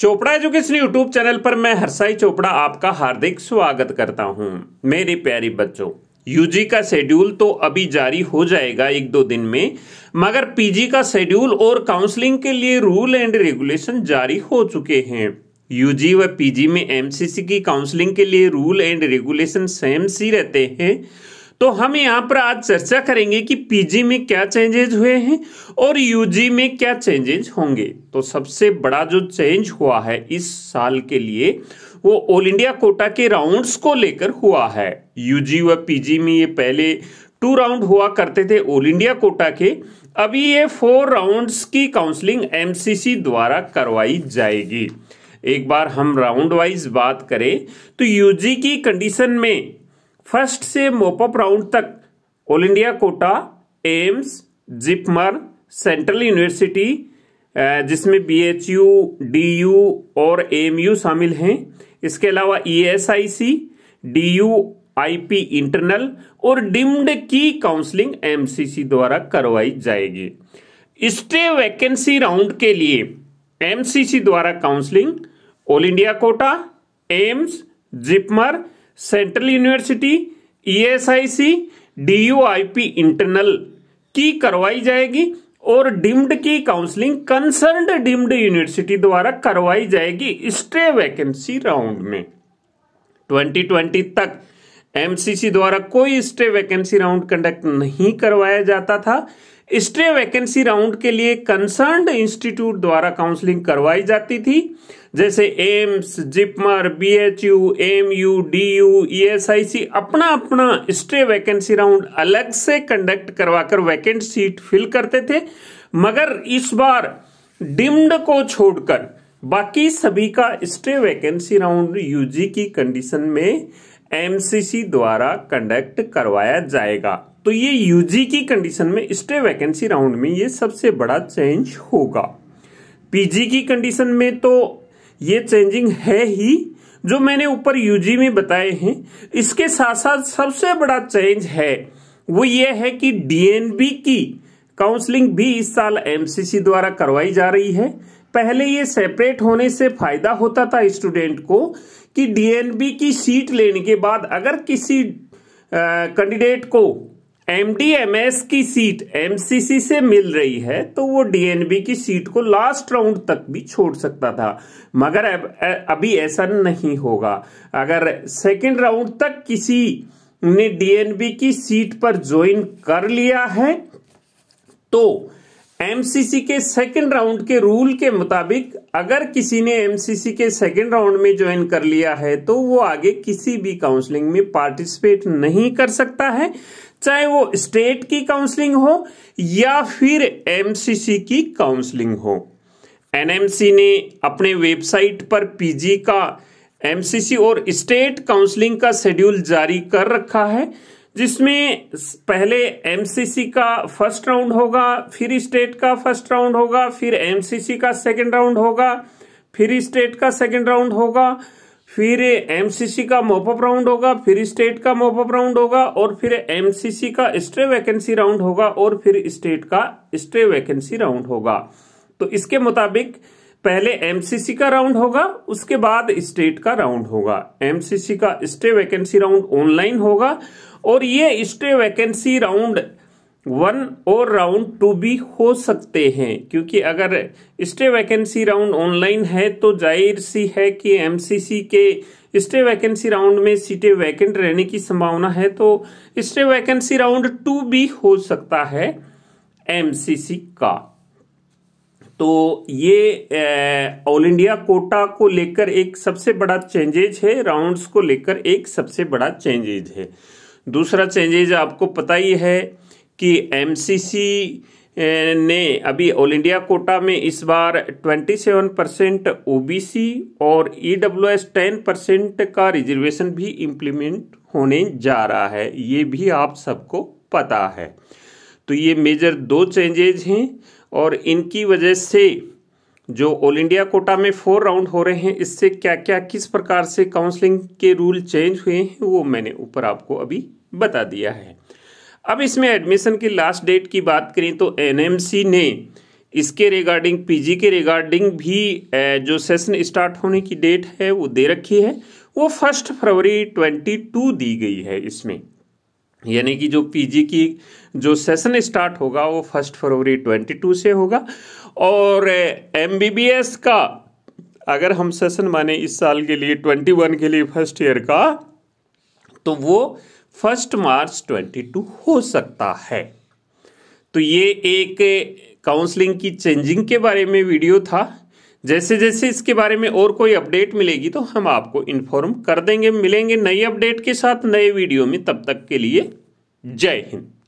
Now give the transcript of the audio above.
Chopra education YouTube channel पर मैं हरसाई चोपड़ा आपका हार्दिक स्वागत करता हूं मेरे प्यारी बच्चों यूजी का शेड्यूल तो अभी जारी हो जाएगा एक दो दिन में मगर पीजी का शेड्यूल और काउंसलिंग के लिए रूल एंड रेगुलेशन जारी हो चुके हैं यूजी व पीजी में एमसीसी की काउंसलिंग के लिए रूल एंड रेगुलेशन सेम सी रहते हैं तो हम यहाँ पर आज चर्चा करेंगे कि पीजी में क्या चेंजेज हुए हैं और यूजी में क्या चेंजेज होंगे तो सबसे बड़ा जो चेंज हुआ है इस साल के लिए वो ऑल इंडिया कोटा के राउंड्स को लेकर हुआ है यूजी व पीजी में ये पहले टू राउंड हुआ करते थे ऑल इंडिया कोटा के अभी ये फोर राउंड्स की काउंसलिंग एमसीसी द्वारा करवाई जाएगी एक बार हम राउंड वाइज बात करें तो यूजी की कंडीशन में फर्स्ट से मोपअप राउंड तक all India quota AIIMS JIPMER central university जिसमें B H U D U और एमयू शामिल हैं इसके अलावा E e S I C D U I P internal और डिम्ड की काउंसलिंग एम सी सी द्वारा करवाई जाएगी स्टे वैकेंसी राउंड के लिए एम सी सी द्वारा counselling all India quota AIIMS JIPMER central university ESIC DUIP internal की करवाई जाएगी और डिम्ड की काउंसलिंग कंसर्न्ड डिम्ड यूनिवर्सिटी द्वारा करवाई जाएगी स्ट्रे वैकेंसी राउंड में 2020 तक एमसीसी द्वारा कोई स्टे वैकेंसी राउंड कंडक्ट नहीं करवाया जाता था स्ट्रे वैकेंसी राउंड के लिए कंसर्न इंस्टीट्यूट द्वारा काउंसलिंग करवाई जाती थी जैसे AIIMS JIPMER B H E MU I C अपना अपना स्ट्रे वैकेंसी राउंड अलग से कंडक्ट करवाकर वैकेंट सीट फिल करते थे मगर इस बार डिम्ड को छोड़कर बाकी सभी का स्ट्रे वैकेंसी राउंड यूजी की कंडीशन में एमसीसी द्वारा कंडक्ट करवाया जाएगा तो ये यूजी की कंडीशन में स्टे वैकेंसी राउंड में ये सबसे बड़ा चेंज होगा पीजी की कंडीशन में तो ये चेंजिंग है ही जो मैंने ऊपर यूजी में बताए हैं इसके साथ साथ सबसे बड़ा चेंज है वो ये है कि डीएनबी की काउंसलिंग भी इस साल एमसीसी द्वारा करवाई जा रही है पहले ये सेपरेट होने से फायदा होता था स्टूडेंट को कि डीएनबी की सीट लेने के बाद अगर किसी कैंडिडेट को एमडीएमएस की सीट एमसीसी से मिल रही है तो वो डीएनबी की सीट को लास्ट राउंड तक भी छोड़ सकता था मगर अब अभी ऐसा नहीं होगा अगर सेकंड राउंड तक किसी ने डीएनबी की सीट पर ज्वाइन कर लिया है तो एमसीसी के सेकंड राउंड के रूल के मुताबिक अगर किसी ने एमसीसी के सेकंड राउंड में ज्वाइन कर लिया है तो वो आगे किसी भी काउंसलिंग में पार्टिसिपेट नहीं कर सकता है चाहे वो स्टेट की काउंसलिंग हो या फिर एमसीसी की काउंसलिंग हो एनएमसी ने अपने वेबसाइट पर पीजी का एमसीसी और स्टेट काउंसलिंग का शेड्यूल जारी कर रखा है जिसमें पहले एमसीसी का फर्स्ट राउंड होगा फिर स्टेट का फर्स्ट राउंड होगा फिर एमसीसी का सेकंड राउंड होगा फिर स्टेट का सेकंड राउंड होगा फिर एमसीसी का मोपअप राउंड होगा फिर स्टेट का मोपअप राउंड होगा और फिर एमसीसी का स्ट्रे वैकेंसी राउंड होगा और फिर स्टेट का स्ट्रे वैकेंसी राउंड होगा तो इसके मुताबिक पहले एमसीसी का राउंड होगा उसके बाद स्टेट का राउंड होगा एमसीसी का स्टे वैकेंसी राउंड ऑनलाइन होगा और ये स्टे वैकेंसी राउंड वन और राउंड टू भी हो सकते हैं क्योंकि अगर स्टे वैकेंसी राउंड ऑनलाइन है तो जाहिर सी है कि एमसीसी के स्टे वैकेंसी राउंड में सीटें वैकेंट रहने की संभावना है तो स्टे वैकेंसी राउंड टू भी हो सकता है एमसीसी का तो ये ऑल इंडिया कोटा को लेकर एक सबसे बड़ा चेंजेज है राउंड्स को लेकर एक सबसे बड़ा चेंजेज है दूसरा चेंजेज आपको पता ही है कि एम ने अभी ऑल इंडिया कोटा में इस बार 27 परसेंट ओ और E W S ten percent का रिजर्वेशन भी इम्प्लीमेंट होने जा रहा है ये भी आप सबको पता है तो ये मेजर दो चेंजेज हैं और इनकी वजह से जो ऑल इंडिया कोटा में फोर राउंड हो रहे हैं इससे क्या क्या किस प्रकार से काउंसलिंग के रूल चेंज हुए हैं वो मैंने ऊपर आपको अभी बता दिया है अब इसमें एडमिशन की लास्ट डेट की बात करें तो एनएमसी ने इसके रिगार्डिंग पीजी के रिगार्डिंग भी जो सेशन स्टार्ट होने की डेट है वो दे रखी है वो फर्स्ट फरवरी ट्वेंटी टू दी गई है इसमें यानी कि जो पीजी की जो सेशन स्टार्ट होगा वो फर्स्ट फरवरी 22 से होगा और एमबीबीएस eh, का अगर हम सेशन माने इस साल के लिए 21 के लिए फर्स्ट ईयर का तो वो फर्स्ट मार्च 22 हो सकता है तो ये एक काउंसलिंग eh, की चेंजिंग के बारे में वीडियो था जैसे जैसे इसके बारे में और कोई अपडेट मिलेगी तो हम आपको इन्फॉर्म कर देंगे मिलेंगे नई अपडेट के साथ नए वीडियो में तब तक के लिए जय हिंद